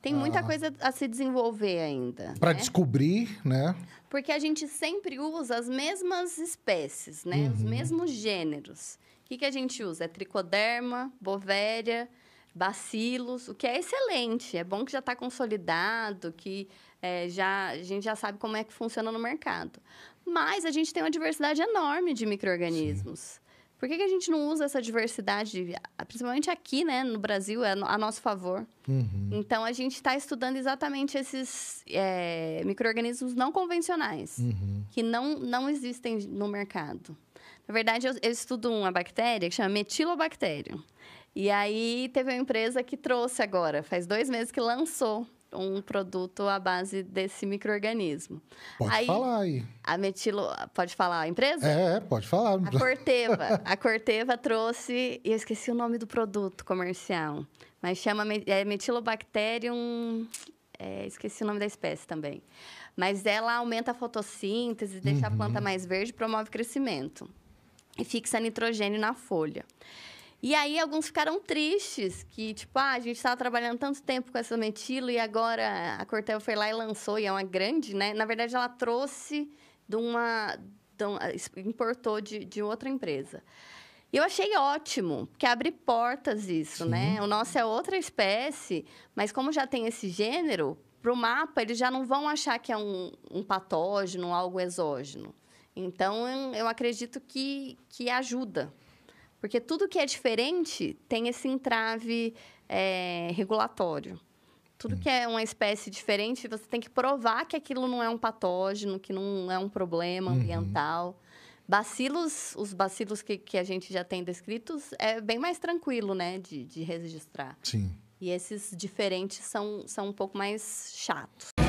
Tem muita ah. coisa a se desenvolver ainda. Para né? descobrir, né? Porque a gente sempre usa as mesmas espécies, né? Uhum. Os mesmos gêneros. O que, que a gente usa? É tricoderma, bovéria, bacilos, o que é excelente. É bom que já está consolidado, que é, já, a gente já sabe como é que funciona no mercado. Mas a gente tem uma diversidade enorme de micro-organismos. Por que, que a gente não usa essa diversidade, ah, principalmente aqui, né, no Brasil, é a nosso favor? Uhum. Então, a gente está estudando exatamente esses é, micro-organismos não convencionais, uhum. que não, não existem no mercado. Na verdade, eu, eu estudo uma bactéria que chama metilobactério. E aí, teve uma empresa que trouxe agora, faz dois meses que lançou um produto à base desse microorganismo. Pode aí, falar aí. A metilo... Pode falar a empresa? É, é pode falar. A Corteva. a Corteva trouxe... Eu esqueci o nome do produto comercial. Mas chama é metilobacterium... É, esqueci o nome da espécie também. Mas ela aumenta a fotossíntese, deixa uhum. a planta uhum. mais verde, promove crescimento. E fixa nitrogênio na folha. E aí alguns ficaram tristes, que tipo, ah, a gente estava trabalhando tanto tempo com essa metilo e agora a Corteva foi lá e lançou, e é uma grande, né? Na verdade, ela trouxe de uma... De uma importou de, de outra empresa. E eu achei ótimo, porque abre portas isso, né? Sim. né? O nosso é outra espécie, mas como já tem esse gênero, para o mapa eles já não vão achar que é um, um patógeno, algo exógeno. Então, eu acredito que, que ajuda. Porque tudo que é diferente tem esse entrave é, regulatório. Tudo hum. que é uma espécie diferente, você tem que provar que aquilo não é um patógeno, que não é um problema uhum. ambiental. Uhum. Bacilos, os bacilos que, que a gente já tem descritos, é bem mais tranquilo, né, de, de registrar. Sim. E esses diferentes são, são um pouco mais chatos.